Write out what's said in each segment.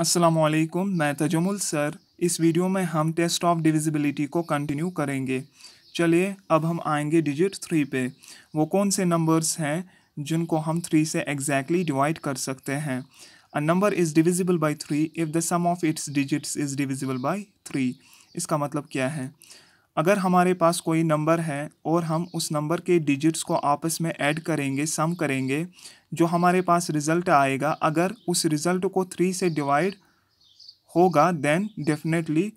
असलकुम मैं तजमुल सर इस वीडियो में हम टेस्ट ऑफ डिविजिबिलिटी को कंटिन्यू करेंगे चलिए अब हम आएंगे डिजिट थ्री पे वो कौन से नंबर्स हैं जिनको हम थ्री से एग्जैक्टली डिवाइड कर सकते हैं a number is divisible by three if the sum of its digits is divisible by three इसका मतलब क्या है अगर हमारे पास कोई नंबर है और हम उस नंबर के डिजिट्स को आपस में ऐड करेंगे सम करेंगे जो हमारे पास रिज़ल्ट आएगा अगर उस रिज़ल्ट को थ्री से डिवाइड होगा देन डेफिनेटली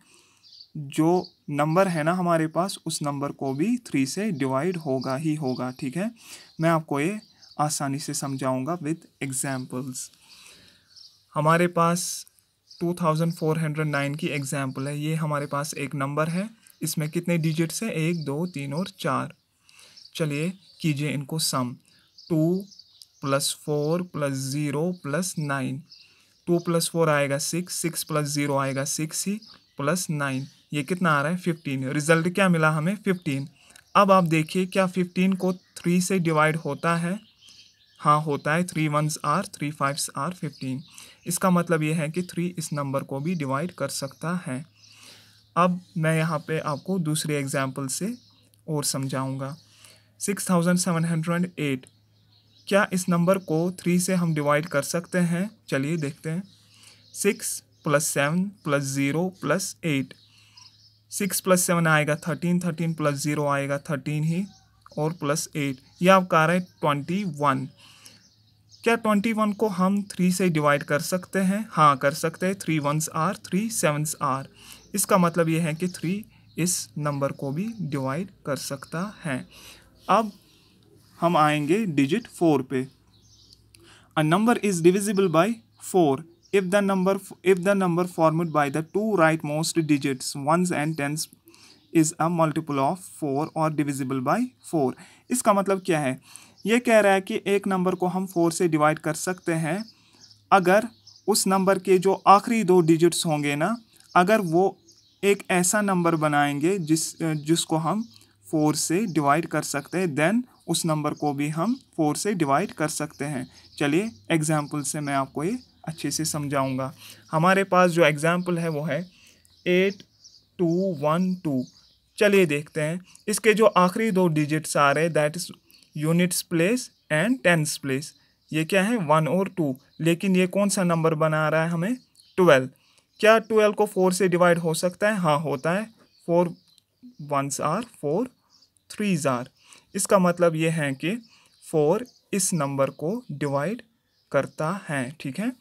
जो नंबर है ना हमारे पास उस नंबर को भी थ्री से डिवाइड होगा ही होगा ठीक है मैं आपको ये आसानी से समझाऊंगा विद एग्जांपल्स हमारे पास two thousand four hundred nine की एग्जांपल है ये हमारे पास एक नंबर है इसमें कितने डिजिट्स हैं एक दो तीन और चार चलिए कीजिए इनको sum two plus four plus zero plus nine two plus four आएगा सिक्स सिक्स प्लस ज़ीरो आएगा सिक्स ही प्लस नाइन ये कितना आ रहा है फिफ्टीन रिजल्ट क्या मिला हमें फिफ्टीन अब आप देखिए क्या फिफ्टीन को थ्री से डिवाइड होता है हाँ होता है three ones are three fives are fifteen इसका मतलब ये है कि थ्री इस नंबर को भी डिवाइड कर सकता है अब मैं यहाँ पे आपको दूसरे एग्जाम्पल से और समझाऊँगा six thousand seven hundred eight क्या इस नंबर को थ्री से हम डिवाइड कर सकते हैं चलिए देखते हैं six plus seven plus zero plus eight six plus seven आएगा थर्टीन थर्टीन प्लस ज़ीरो आएगा थर्टीन ही और प्लस एट यह आपका आ रहा है ट्वेंटी वन क्या ट्वेंटी वन को हम थ्री से डिवाइड कर सकते हैं हाँ कर सकते हैं three ones are three sevens are इसका मतलब ये है कि थ्री इस नंबर को भी डिवाइड कर सकता है अब हम आएंगे डिजिट फोर पे a number is divisible by four the number if the number number by the two rightmost digits ones and tens is a multiple of four और डिविजिबल बाय फोर इसका मतलब क्या है ये कह रहा है कि एक नंबर को हम फोर से डिवाइड कर सकते हैं अगर उस नंबर के जो आखिरी दो डिजिट्स होंगे ना अगर वो एक ऐसा नंबर बनाएंगे जिस जिसको हम फोर से डिवाइड कर सकते हैं देन उस नंबर को भी हम फोर से डिवाइड कर सकते हैं चलिए एग्ज़ाम्पल से मैं आपको ये अच्छे से समझाऊंगा हमारे पास जो एग्ज़ाम्पल है वो है एट टू वन टू चलिए देखते हैं इसके जो आखिरी दो डिजिट्स आ रहे हैं that is units place and tens place ये क्या है वन और टू लेकिन ये कौन सा नंबर बना रहा है हमें ट्वेल्व क्या ट्वेल्व को फोर से डिवाइड हो सकता है हाँ होता है four ones are four threes are इसका मतलब ये है कि फोर इस नंबर को डिवाइड करता है ठीक है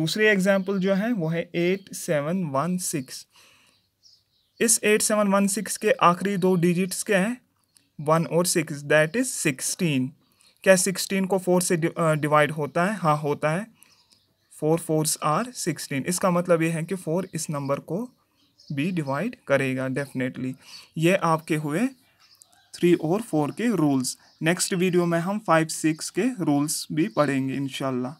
दूसरी एग्जाम्पल जो है वो है एट सेवन वन सिक्स इस एट सेवन वन सिक्स के आखिरी दो डिजिट्स के हैं वन और सिक्स दैट इज़ सिक्सटीन क्या सिक्सटीन को फोर से डिवाइड होता है हाँ होता है फोर फोर्स आर सिक्सटीन इसका मतलब ये है कि फोर इस नंबर को भी डिवाइड करेगा डेफिनेटली ये आपके हुए थ्री और फोर के रूल्स नेक्स्ट वीडियो में हम फाइव सिक्स के रूल्स भी पढ़ेंगे इनशाला